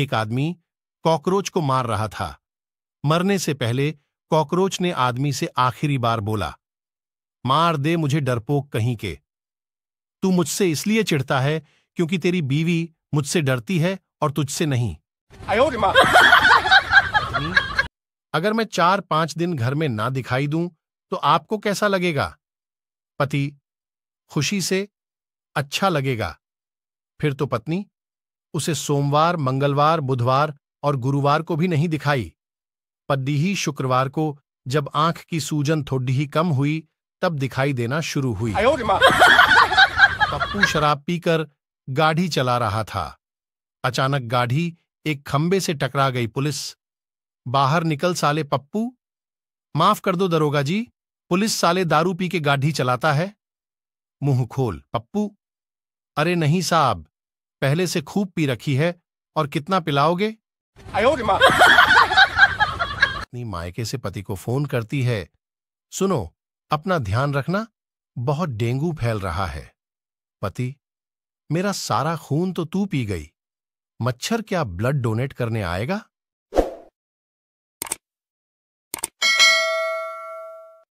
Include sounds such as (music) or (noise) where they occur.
एक आदमी कॉकरोच को मार रहा था मरने से पहले कॉकरोच ने आदमी से आखिरी बार बोला मार दे मुझे डरपोक कहीं के तू मुझसे इसलिए चिढ़ता है क्योंकि तेरी बीवी मुझसे डरती है और तुझसे नहीं (laughs) अगर मैं चार पांच दिन घर में ना दिखाई दूं तो आपको कैसा लगेगा पति खुशी से अच्छा लगेगा फिर तो पत्नी उसे सोमवार मंगलवार बुधवार और गुरुवार को भी नहीं दिखाई पद्दी ही शुक्रवार को जब आंख की सूजन थोड़ी ही कम हुई तब दिखाई देना शुरू हुई पप्पू शराब पीकर गाढ़ी चला रहा था अचानक गाढ़ी एक खंबे से टकरा गई पुलिस बाहर निकल साले पप्पू माफ कर दो दरोगा जी पुलिस साले दारू पी के गाढ़ी चलाता है मुंह खोल पप्पू अरे नहीं साहब पहले से खूब पी रखी है और कितना पिलाओगे अपनी मायके से पति को फोन करती है सुनो अपना ध्यान रखना बहुत डेंगू फैल रहा है पति मेरा सारा खून तो तू पी गई मच्छर क्या ब्लड डोनेट करने आएगा